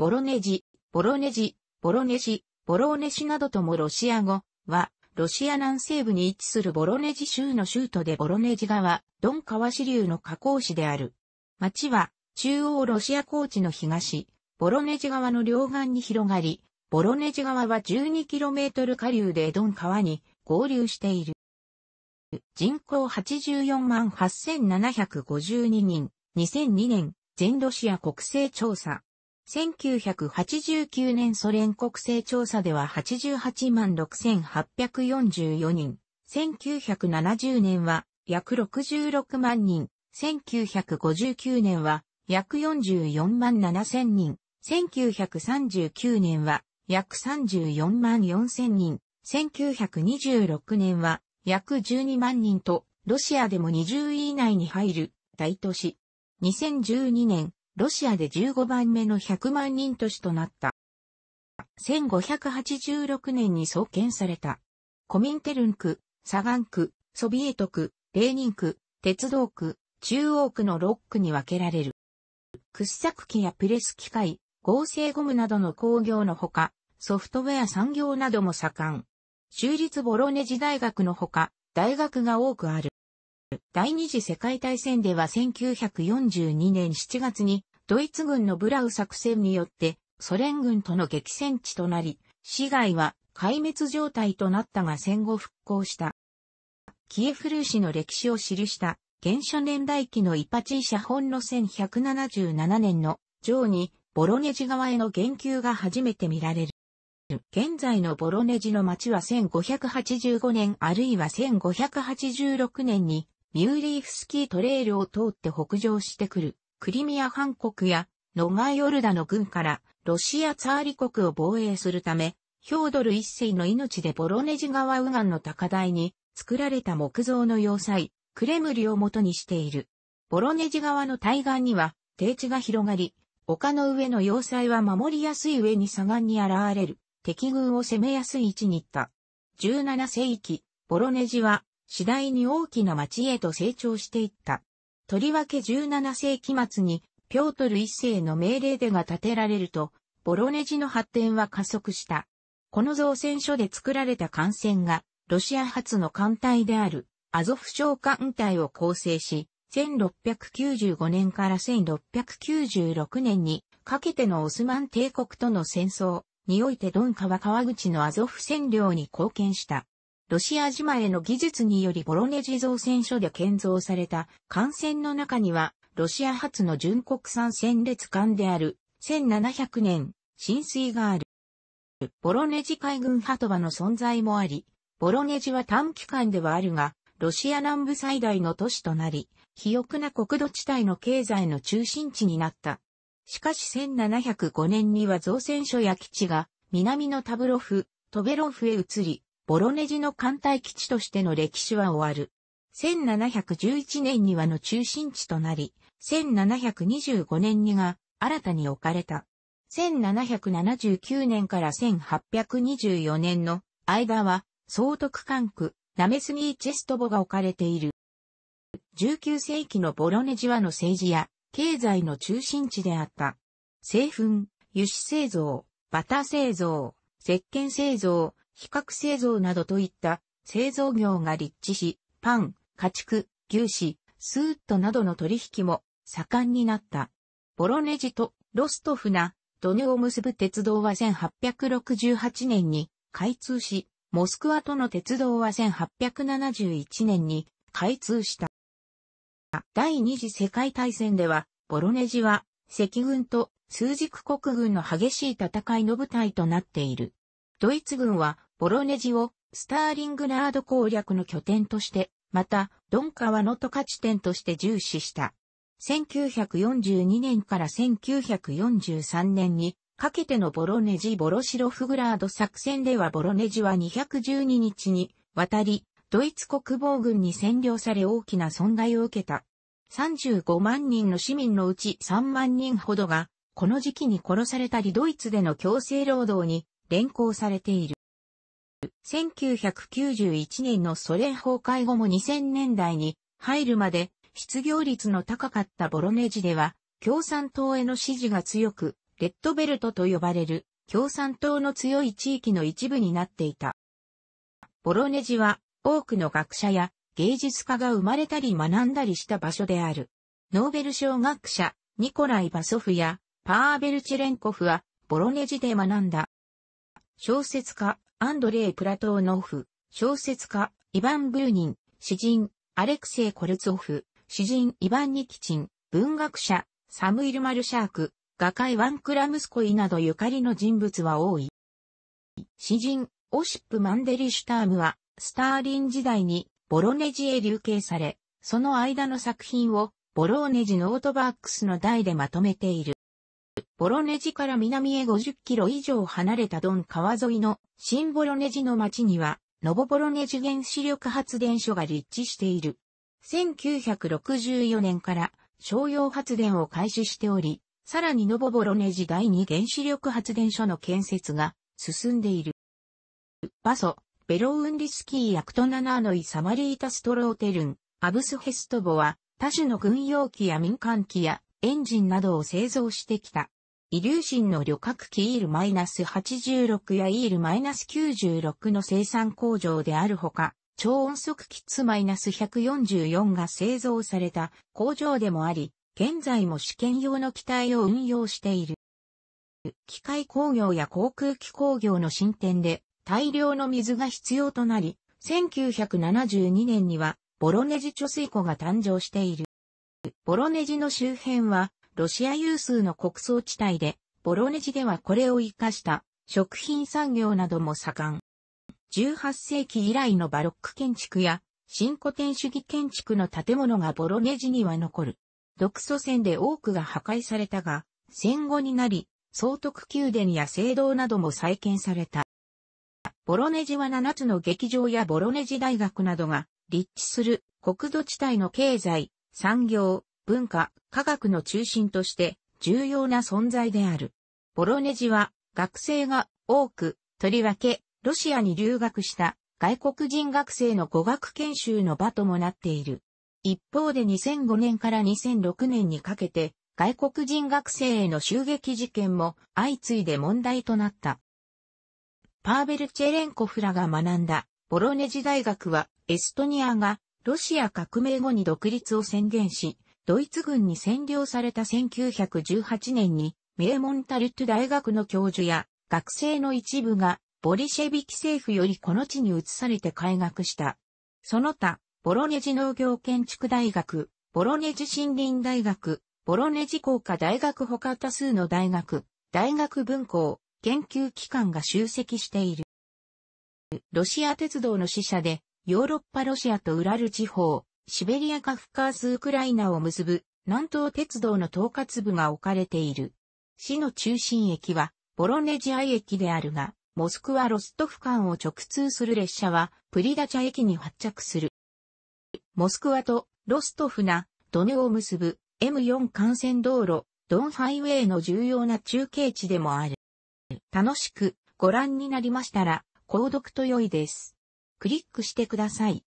ボロネジ、ボロネジ、ボロネジ、ボローネシなどともロシア語は、ロシア南西部に位置するボロネジ州の州都でボロネジ川、ドン川支流の河口市である。町は、中央ロシア高地の東、ボロネジ川の両岸に広がり、ボロネジ川は 12km 下流でドン川に合流している。人口84万8752人、2002年、全ロシア国勢調査。1989年ソ連国勢調査では88万6844人。1970年は約66万人。1959年は約44万7000人。1939年は約34万4000人。1926年は約12万人と、ロシアでも20位以内に入る大都市。2012年、ロシアで15番目の100万人都市となった。1586年に創建された。コミンテルン区、サガン区、ソビエト区、レーニン区、鉄道区、中央区の6区に分けられる。掘削機やプレス機械、合成ゴムなどの工業のほか、ソフトウェア産業なども盛ん。州立ボロネジ大学のほか、大学が多くある。第二次世界大戦では1942年7月にドイツ軍のブラウ作戦によってソ連軍との激戦地となり、市街は壊滅状態となったが戦後復興した。キエフルーシの歴史を記した原初年代記のイパチー社本の1177年の上にボロネジ側への言及が初めて見られる。現在のボロネジの町は1585年あるいは1586年にミューリーフスキートレールを通って北上してくる。クリミア半国やノガイヨルダの軍からロシアツァーリ国を防衛するため、ヒョードル一世の命でボロネジ川右岸の高台に作られた木造の要塞、クレムリを元にしている。ボロネジ川の対岸には低地が広がり、丘の上の要塞は守りやすい上に左岸に現れる、敵軍を攻めやすい位置に行った。17世紀、ボロネジは次第に大きな町へと成長していった。とりわけ17世紀末に、ピョートル一世の命令でが建てられると、ボロネジの発展は加速した。この造船所で作られた艦船が、ロシア発の艦隊である、アゾフ商艦隊を構成し、1695年から1696年にかけてのオスマン帝国との戦争においてドンは川口のアゾフ占領に貢献した。ロシア島への技術によりボロネジ造船所で建造された艦船の中には、ロシア発の純国産戦列艦である1700年、浸水がある。ボロネジ海軍ハトバの存在もあり、ボロネジは短期間ではあるが、ロシア南部最大の都市となり、肥沃な国土地帯の経済の中心地になった。しかし1705年には造船所や基地が南のタブロフ、トベロフへ移り、ボロネジの艦隊基地としての歴史は終わる。1711年にはの中心地となり、1725年にが新たに置かれた。1779年から1824年の間は、総督管区、ナメスニーチェストボが置かれている。19世紀のボロネジはの政治や経済の中心地であった。製粉、油脂製造、バター製造、石鹸製造、比較製造などといった製造業が立地し、パン、家畜、牛脂、スーットなどの取引も盛んになった。ボロネジとロストフナ、ドネを結ぶ鉄道は1868年に開通し、モスクワとの鉄道は1871年に開通した。第二次世界大戦では、ボロネジは赤軍と枢軸国軍の激しい戦いの舞台となっている。ドイツ軍はボロネジをスターリングラード攻略の拠点として、また、ドン川の渡価地点として重視した。1942年から1943年にかけてのボロネジ・ボロシロフグラード作戦ではボロネジは212日に渡り、ドイツ国防軍に占領され大きな損害を受けた。35万人の市民のうち3万人ほどが、この時期に殺されたりドイツでの強制労働に連行されている。1991年のソ連崩壊後も2000年代に入るまで失業率の高かったボロネジでは共産党への支持が強く、レッドベルトと呼ばれる共産党の強い地域の一部になっていた。ボロネジは多くの学者や芸術家が生まれたり学んだりした場所である。ノーベル賞学者ニコライ・バソフやパーベルチェレンコフはボロネジで学んだ小説家、アンドレイ・プラトーノフ、小説家、イヴァン・ブーニン、詩人、アレクセイ・コルツオフ、詩人イヴァン・ニキチン、文学者、サムイル・マルシャーク、画家イワン・クラムスコイなどゆかりの人物は多い。詩人、オシップ・マンデリシュタームは、スターリン時代にボロネジへ流刑され、その間の作品をボローネジノートバックスの台でまとめている。ボロネジから南へ50キロ以上離れたドン川沿いの新ボロネジの町には、ノボボロネジ原子力発電所が立地している。1964年から商用発電を開始しており、さらにノボボロネジ第2原子力発電所の建設が進んでいる。バソ、ベロウンリスキー・ヤクトナナーノイ・サマリータ・ストローテルン、アブスヘストボは、多種の軍用機や民間機やエンジンなどを製造してきた。イリューシンの旅客機イール8 6やイール9 6の生産工場であるほか、超音速キッズ -144 が製造された工場でもあり、現在も試験用の機体を運用している。機械工業や航空機工業の進展で大量の水が必要となり、1972年にはボロネジ貯水湖が誕生している。ボロネジの周辺は、ロシア有数の穀倉地帯で、ボロネジではこれを活かした食品産業なども盛ん。18世紀以来のバロック建築や新古典主義建築の建物がボロネジには残る。独祖戦で多くが破壊されたが、戦後になり、総督宮殿や聖堂なども再建された。ボロネジは7つの劇場やボロネジ大学などが立地する国土地帯の経済、産業、文化、科学の中心として重要な存在である。ボロネジは学生が多く、とりわけロシアに留学した外国人学生の語学研修の場ともなっている。一方で2005年から2006年にかけて外国人学生への襲撃事件も相次いで問題となった。パーベル・チェレンコフらが学んだボロネジ大学はエストニアがロシア革命後に独立を宣言し、ドイツ軍に占領された1918年に、名門タルット大学の教授や学生の一部がボリシェビキ政府よりこの地に移されて開学した。その他、ボロネジ農業建築大学、ボロネジ森林大学、ボロネジ工科大学他多数の大学、大学文校、研究機関が集積している。ロシア鉄道の死者でヨーロッパロシアとウラル地方、シベリアカフカースウクライナを結ぶ南東鉄道の統括部が置かれている。市の中心駅はボロネジア駅であるが、モスクワ・ロストフ間を直通する列車はプリダチャ駅に発着する。モスクワとロストフなドネを結ぶ M4 幹線道路ドンハイウェイの重要な中継地でもある。楽しくご覧になりましたら、購読と良いです。クリックしてください。